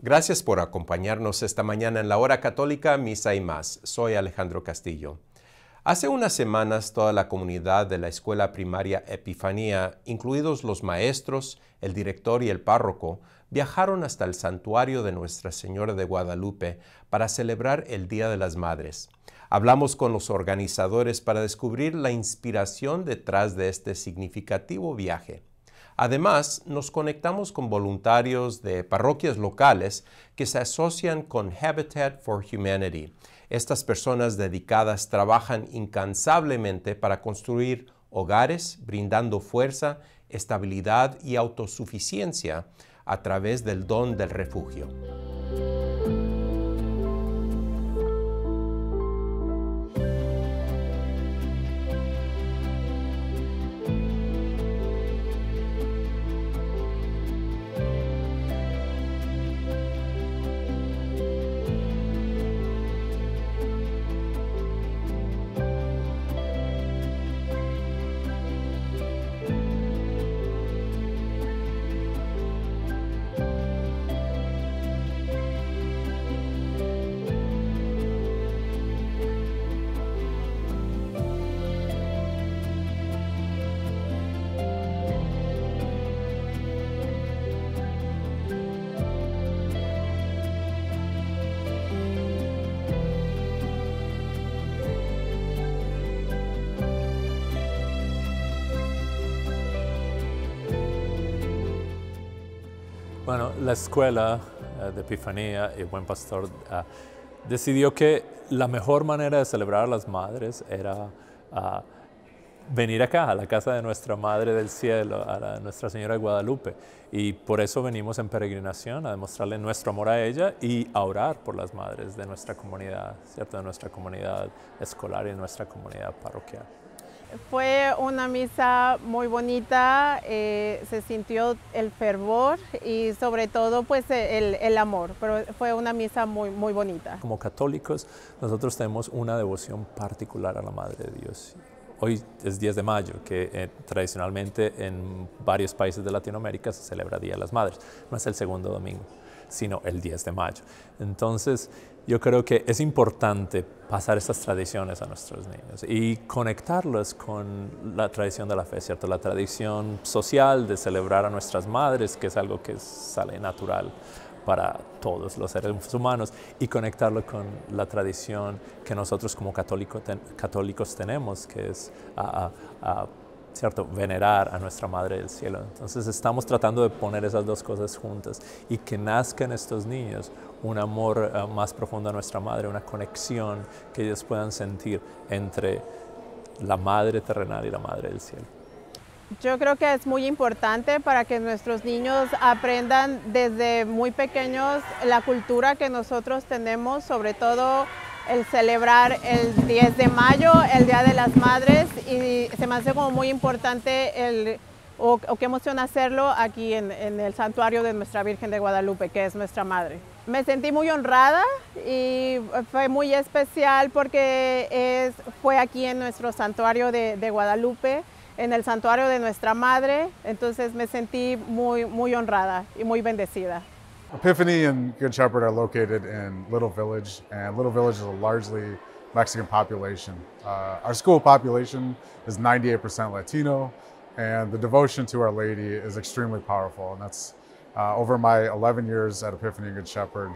Gracias por acompañarnos esta mañana en la hora católica Misa y más. Soy Alejandro Castillo. Hace unas semanas toda la comunidad de la escuela primaria Epifanía, incluidos los maestros, el director y el párroco, viajaron hasta el santuario de Nuestra Señora de Guadalupe para celebrar el Día de las Madres. Hablamos con los organizadores para descubrir la inspiración detrás de este significativo viaje. Además, nos conectamos con voluntarios de parroquias locales que se asocian con Habitat for Humanity. Estas personas dedicadas trabajan incansablemente para construir hogares, brindando fuerza, estabilidad y autosuficiencia a través del don del refugio. la escuela eh, de Epifanía y Buen Pastor eh, decidió que la mejor manera de celebrar a las madres era ah, venir acá, a la casa de nuestra Madre del Cielo, a Nuestra Señora de Guadalupe. Y por eso venimos en peregrinación a demostrarle nuestro amor a ella y a orar por las madres de nuestra comunidad, ¿cierto? de nuestra comunidad escolar y de nuestra comunidad parroquial. Fue una misa muy bonita, eh, se sintió el fervor y sobre todo pues e, el, amor, pero fue una misa muy, muy bonita. Como católicos nosotros tenemos una devoción particular a la Madre de Dios. Hoy es 10 de mayo, que eh, tradicionalmente en varios países de Latinoamérica se celebra Día de las Madres, no es el segundo domingo sino el 10 de mayo. Entonces, yo creo que es importante pasar estas tradiciones a nuestros niños y conectarlos con la tradición de la fe, ¿cierto? La tradición social de celebrar a nuestras madres, que es algo que sale natural para todos los seres humanos y conectarlo con la tradición que nosotros como católicos tenemos, que es ¿cierto? Venerar a nuestra Madre del Cielo. Entonces estamos tratando de poner esas dos cosas juntas y que nazcan estos niños un amor eh, más profundo a nuestra Madre, una conexión que ellos puedan sentir entre la Madre terrenal y la Madre del Cielo. Yo creo que es muy importante para que nuestros niños aprendan desde muy pequeños la cultura que nosotros tenemos, sobre todo el celebrar el 10 de mayo, el Día de las Madres, y se me hace como muy importante el, o, qué emoción hacerlo aquí en, el santuario de nuestra Virgen de Guadalupe, que es nuestra madre. Me sentí muy honrada y fue muy especial porque es, fue aquí en nuestro santuario de, Guadalupe, en el santuario de nuestra madre, entonces me sentí muy, muy honrada y muy bendecida. Epiphany and Good Shepherd are located in Little Village, and Little Village is a largely Mexican population. Uh, our school population is 98% Latino, and the devotion to Our Lady is extremely powerful. And that's uh, over my 11 years at Epiphany and Good Shepherd,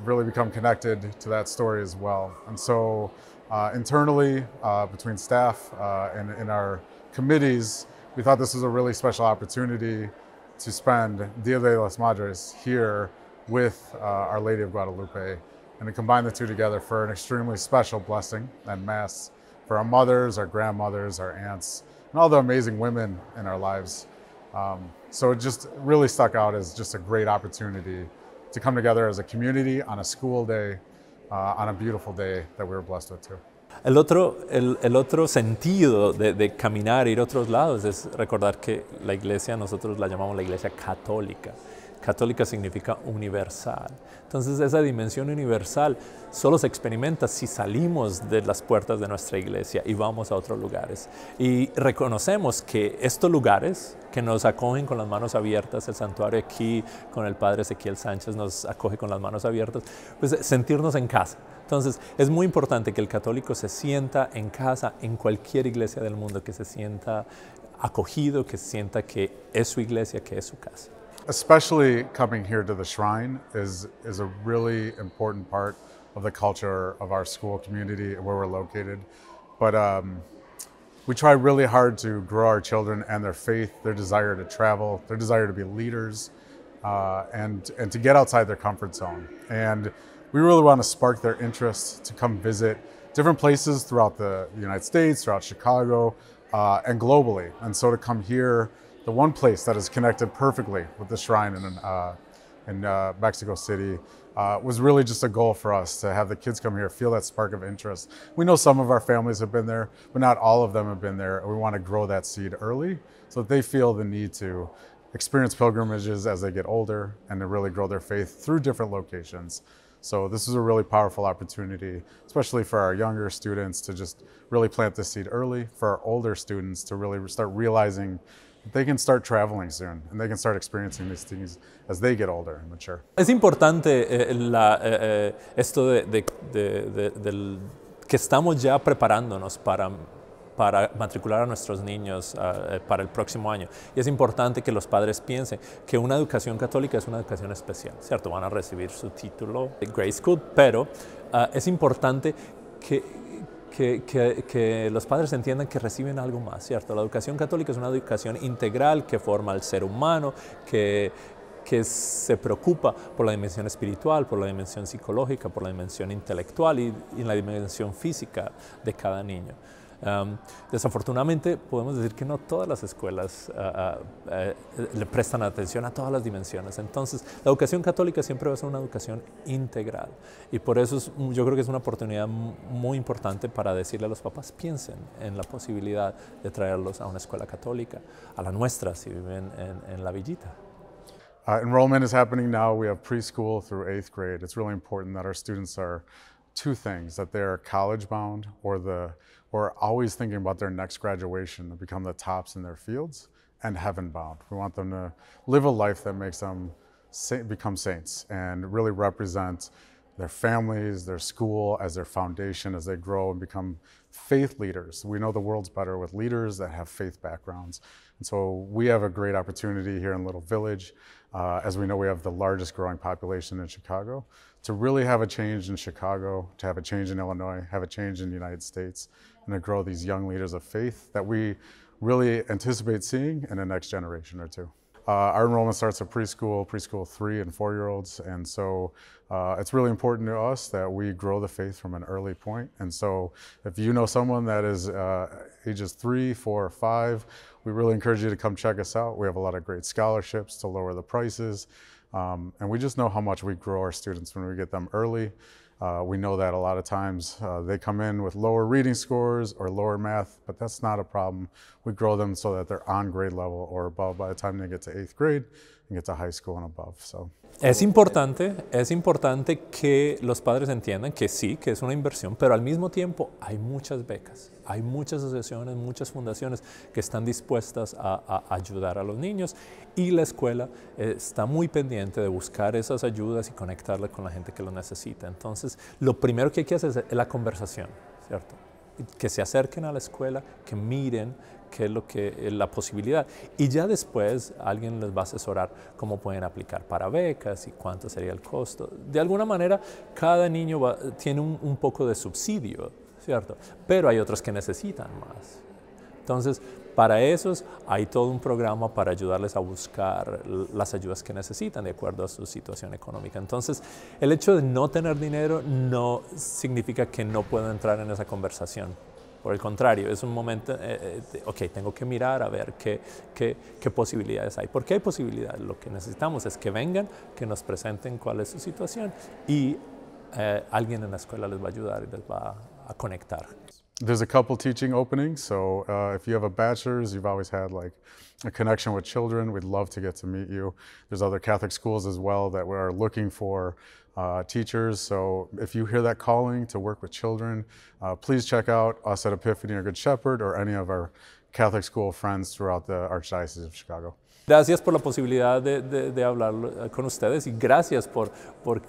really become connected to that story as well. And so uh, internally, uh, between staff uh, and in our committees, we thought this was a really special opportunity to spend Dia de las Madres here with uh, Our Lady of Guadalupe and to combine the two together for an extremely special blessing and Mass for our mothers, our grandmothers, our aunts, and all the amazing women in our lives. Um, so it just really stuck out as just a great opportunity to come together as a community on a school day, uh, on a beautiful day that we were blessed with too. El otro, el, otro sentido de, de, caminar, ir a otros lados, es recordar que la iglesia, nosotros la llamamos la iglesia católica. Católica significa universal. Entonces esa dimensión universal solo se experimenta si salimos de las puertas de nuestra iglesia y vamos a otros lugares. Y reconocemos que estos lugares que nos acogen con las manos abiertas, el santuario aquí con el padre Ezequiel Sánchez nos acoge con las manos abiertas, pues sentirnos en casa. Entonces es muy importante que el católico se sienta en casa en cualquier iglesia del mundo, que se sienta acogido, que sienta que es su iglesia, que es su casa. especially coming here to the shrine is is a really important part of the culture of our school community and where we're located but um, we try really hard to grow our children and their faith their desire to travel their desire to be leaders uh, and and to get outside their comfort zone and we really want to spark their interest to come visit different places throughout the united states throughout chicago uh, and globally and so to come here the one place that is connected perfectly with the shrine in, uh, in uh, Mexico City uh, was really just a goal for us to have the kids come here, feel that spark of interest. We know some of our families have been there, but not all of them have been there. We want to grow that seed early so that they feel the need to experience pilgrimages as they get older and to really grow their faith through different locations. So this is a really powerful opportunity, especially for our younger students to just really plant the seed early, for our older students to really start realizing They can start traveling soon and they can start experiencing these things as they get older and mature. Es importante eh, la, eh, eh, esto de, del, que estamos ya preparándonos para para matricular a nuestros niños ah, para el próximo año. Y es importante que los padres piensen que una educación católica es una educación especial, ¿cierto? Van a recibir su título de Grade School, pero ah, es importante que, que, los padres entiendan que reciben algo más, ¿cierto? La educación católica es una educación integral que forma al ser humano, que, se preocupa por la dimensión espiritual, por la dimensión psicológica, por la dimensión intelectual y, y la dimensión física de cada niño desafortunadamente podemos decir que no todas las escuelas ah, ah, eh, le prestan atención a todas las dimensiones. Entonces, la educación católica siempre va a ser una educación integral y por eso mm, yo creo que es una oportunidad muy importante para decirle a los papás, piensen en la posibilidad de traerlos a una escuela católica, a la nuestra si viven en, la villita. Uh, enrollment is happening now. We have preschool through eighth grade. It's really important that our students two things that they're college bound or the or always thinking about their next graduation to become the tops in their fields and heaven bound we want them to live a life that makes them become saints and really represent their families, their school, as their foundation as they grow and become faith leaders. We know the world's better with leaders that have faith backgrounds. And so we have a great opportunity here in Little Village, uh, as we know we have the largest growing population in Chicago, to really have a change in Chicago, to have a change in Illinois, have a change in the United States, and to grow these young leaders of faith that we really anticipate seeing in the next generation or two. Uh, our enrollment starts at preschool, preschool three and four year olds. And so uh, it's really important to us that we grow the faith from an early point. And so if you know someone that is uh, ages three, four, or five, we really encourage you to come check us out. We have a lot of great scholarships to lower the prices. Um, and we just know how much we grow our students when we get them early. Uh, we know that a lot of times uh, they come in with lower reading scores or lower math, but that's not a problem. We grow them so that they're on grade level or above by the time they get to eighth grade. Es importante, es importante que los padres entiendan que sí, que es una inversión, pero al mismo tiempo hay muchas becas, hay muchas asociaciones, muchas fundaciones que están dispuestas a, ayudar a los niños y la escuela eh, está muy pendiente de buscar esas ayudas y conectarlas con la gente que lo necesita. Entonces, lo primero que hay que hacer es la conversación, ¿cierto? que se acerquen a la escuela, que miren qué es lo que eh, la posibilidad. Y ya después alguien les va a asesorar cómo pueden aplicar para becas y cuánto sería el costo. De alguna manera, cada niño tiene un, un poco de subsidio, ¿cierto? Pero hay otros que necesitan más. Entonces, para esos hay todo un programa para ayudarles a buscar las ayudas que necesitan de acuerdo a su situación económica. Entonces, el hecho de no tener dinero no significa que no pueda entrar en esa conversación. Por el contrario, es un momento, eh, eh, de, ok, tengo que mirar a ver qué, posibilidades hay. Porque hay posibilidades. Lo que necesitamos es que vengan, que nos presenten cuál es su situación y eh, alguien en la escuela les va a ayudar y les va a conectar there's a couple teaching openings. So uh, if you have a bachelor's, you've always had like a connection with children. We'd love to get to meet you. There's other Catholic schools as well that are looking for uh, teachers. So if you hear that calling to work with children, uh, please check out us at Epiphany or Good Shepherd or any of our Catholic school friends throughout the Archdiocese of Chicago. Gracias por la posibilidad de, hablar con ustedes y gracias por,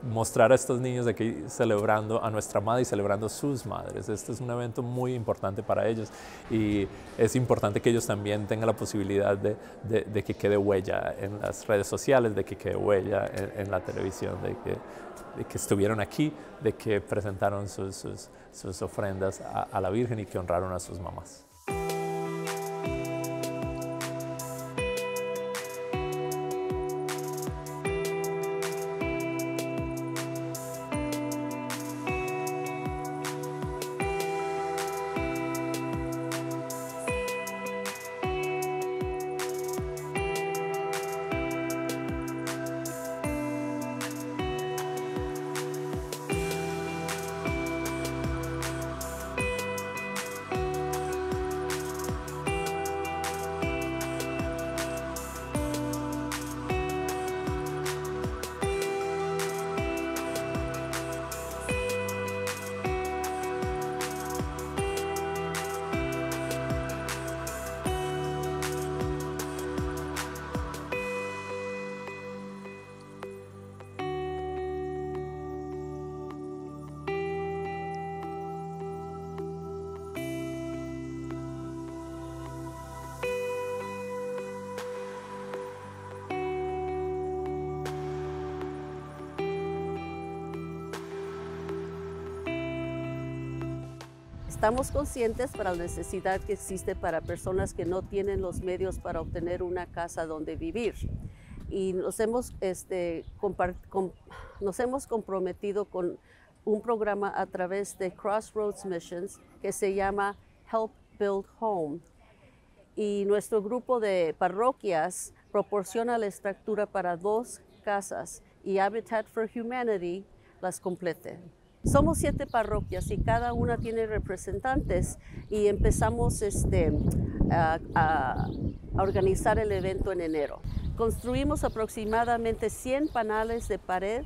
mostrar a estos niños aquí celebrando a nuestra madre y celebrando a sus madres. Este es un evento muy importante para ellos y es importante que ellos también tengan la posibilidad de, que quede huella en las redes sociales, de que quede huella en, la televisión, de que, estuvieron aquí, de que presentaron sus, ofrendas a la Virgen y que honraron a sus mamás. estamos conscientes para la necesidad que existe para personas que no tienen los medios para obtener una casa donde vivir. Y nos hemos, este, nos hemos comprometido con un programa a través de Crossroads Missions que se llama Help Build Home. Y nuestro grupo de parroquias proporciona la estructura para dos casas y Habitat for Humanity las complete. Somos siete parroquias y cada una tiene representantes y empezamos este, a, organizar el evento en enero. Construimos aproximadamente 100 panales de pared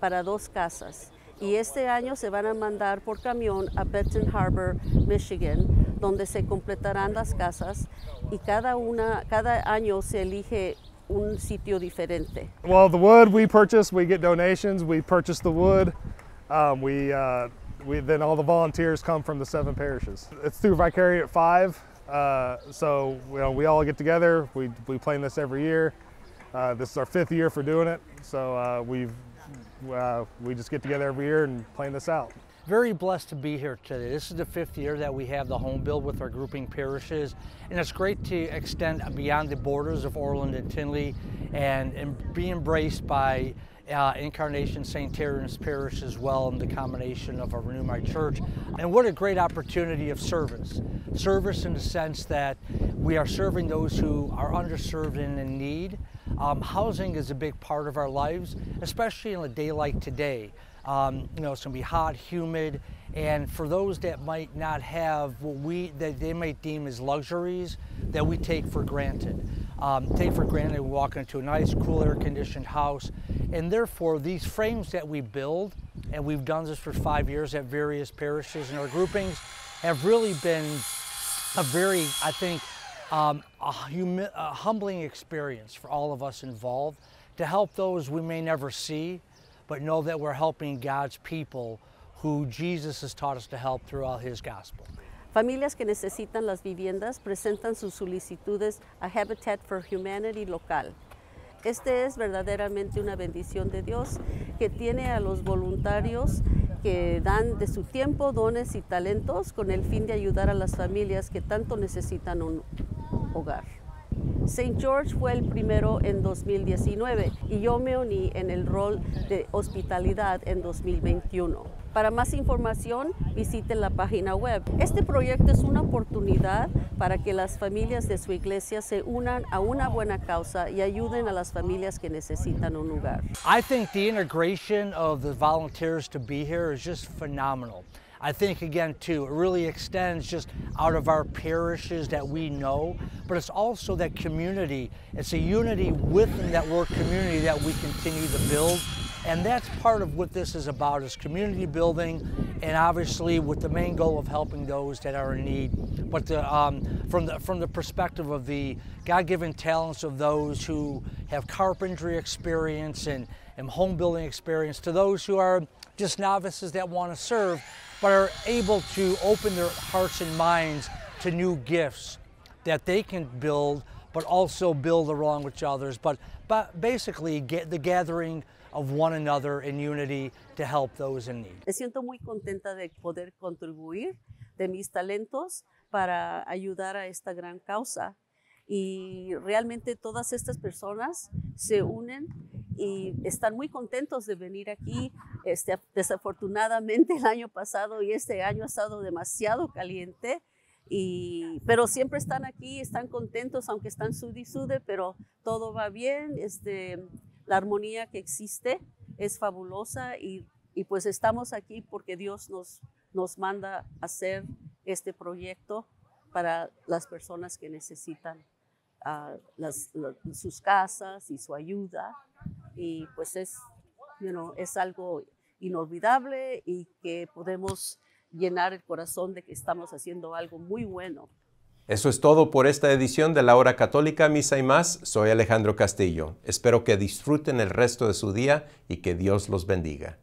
para dos casas y este año se van a mandar por camión a Benton Harbor, Michigan, donde se completarán las casas y cada una cada año se elige un sitio diferente. Well, the wood we purchase, we get donations, we purchase the wood. Um, we, uh, we, then all the volunteers come from the seven parishes. It's through Vicariate 5. Uh, so you know, we all get together. We, we plan this every year. Uh, this is our fifth year for doing it. So uh, we've, uh, we just get together every year and plan this out very blessed to be here today. This is the fifth year that we have the home build with our grouping parishes, and it's great to extend beyond the borders of Orland and Tinley and, and be embraced by uh, Incarnation St. Terence Parish as well and the combination of a Renew My Church. And what a great opportunity of service. Service in the sense that we are serving those who are underserved and in need. Um, housing is a big part of our lives, especially in a day like today. Um, you know, it's gonna be hot, humid, and for those that might not have what we, that they might deem as luxuries that we take for granted um, take for granted we walk into a nice, cool, air-conditioned house. And therefore, these frames that we build, and we've done this for five years at various parishes and our groupings, have really been a very, I think, um, a, a humbling experience for all of us involved to help those we may never see, but know that we're helping God's people who Jesus has taught us to help throughout his gospel. Familias que necesitan las viviendas presentan sus solicitudes a Habitat for Humanity local. Este es verdaderamente una bendición de Dios que tiene a los voluntarios que dan de su tiempo, dones y talentos con el fin de ayudar a las familias que tanto necesitan un hogar. St. George fue el primero en 2019 y yo me uní en el rol de hospitalidad en 2021. Para más información, visite la página web. Este proyecto es una oportunidad para que las familias de su iglesia se unan a una buena causa y ayuden a las familias que necesitan un lugar. I think the integration of the volunteers to be here is just phenomenal. I think again too, it really extends just out of our parishes that we know, but it's also that community. It's a unity within that work community that we continue to build. And that's part of what this is about is community building and obviously with the main goal of helping those that are in need. But the, um, from, the, from the perspective of the God-given talents of those who have carpentry experience and, and home building experience to those who are just novices that want to serve, but are able to open their hearts and minds to new gifts that they can build, but also build along with others. But, but basically, get the gathering of one another in unity to help those in need. Me siento muy contenta de poder contribuir de mis talentos para ayudar a esta gran causa. Y realmente todas estas personas se unen y están muy contentos de venir aquí. Este, desafortunadamente el año pasado y este año ha estado demasiado caliente, y, pero siempre están aquí, están contentos, aunque están sude y sude, pero todo va bien. Este, la armonía que existe es fabulosa y, y pues estamos aquí porque Dios nos, nos manda a hacer este proyecto para las personas que necesitan ah, sus casas y su ayuda y pues es, es algo inolvidable y que podemos llenar el corazón de que estamos haciendo algo muy bueno. Eso es todo por esta edición de La Hora Católica, Misa y más. Soy Alejandro Castillo. Espero que disfruten el resto de su día y que Dios los bendiga.